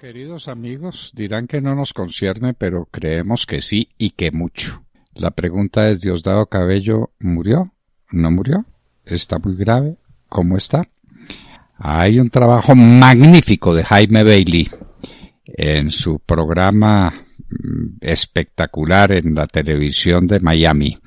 queridos amigos, dirán que no nos concierne, pero creemos que sí y que mucho. La pregunta es, ¿Diosdado Cabello murió? ¿No murió? ¿Está muy grave? ¿Cómo está? Hay un trabajo magnífico de Jaime Bailey en su programa mm, espectacular en la televisión de Miami.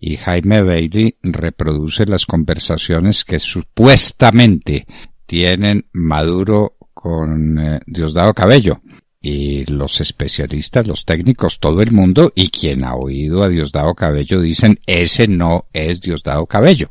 Y Jaime Bailey reproduce las conversaciones que supuestamente tienen Maduro con eh, Diosdado Cabello. Y los especialistas, los técnicos, todo el mundo, y quien ha oído a Diosdado Cabello dicen, ese no es Diosdado Cabello.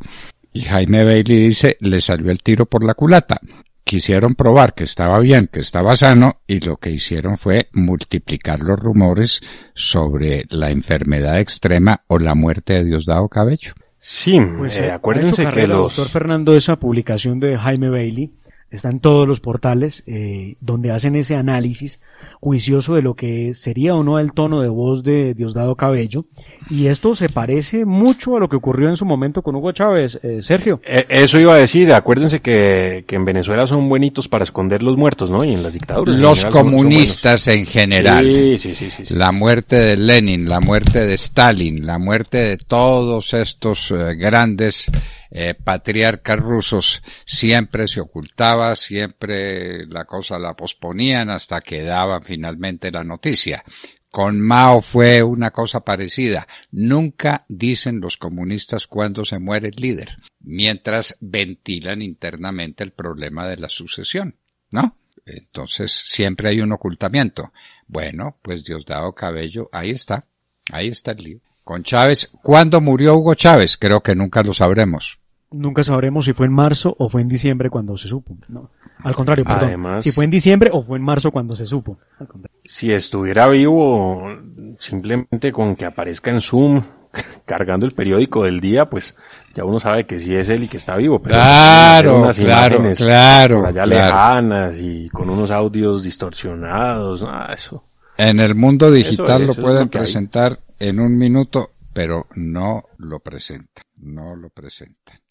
Y Jaime Bailey dice, le salió el tiro por la culata. Quisieron probar que estaba bien, que estaba sano, y lo que hicieron fue multiplicar los rumores sobre la enfermedad extrema o la muerte de Diosdado Cabello. Sí, pues eh, acuérdense que el doctor Fernando esa publicación de Jaime Bailey está en todos los portales eh, donde hacen ese análisis juicioso de lo que sería o no el tono de voz de Diosdado Cabello. Y esto se parece mucho a lo que ocurrió en su momento con Hugo Chávez, eh, Sergio. Eh, eso iba a decir, acuérdense que, en Venezuela son buenitos para esconder los muertos, ¿no? Y en las dictaduras. Los comunistas en general. Sí, sí, sí, sí, La muerte de Lenin, la muerte de Stalin, la muerte de todos estos grandes patriarcas rusos siempre se ocultaba siempre la cosa la posponían hasta que daban finalmente la noticia. Con Mao fue una cosa parecida. Nunca dicen los comunistas cuándo se muere el líder, mientras ventilan internamente el problema de la sucesión, ¿no? Entonces siempre hay un ocultamiento. Bueno, pues Diosdado Cabello, ahí está, ahí está el lío. Con Chávez, ¿cuándo murió Hugo Chávez? Creo que nunca lo sabremos nunca sabremos si fue en marzo o fue en diciembre cuando se supo. No, al contrario, Además, si fue en diciembre o fue en marzo cuando se supo. si estuviera vivo, simplemente con que aparezca en Zoom cargando el periódico del día, pues ya uno sabe que sí es él y que está vivo. claro, claro, claro, allá lejanas y con unos audios distorsionados, eso. En el mundo digital lo pueden presentar en un minuto, pero no lo presentan, no lo presentan.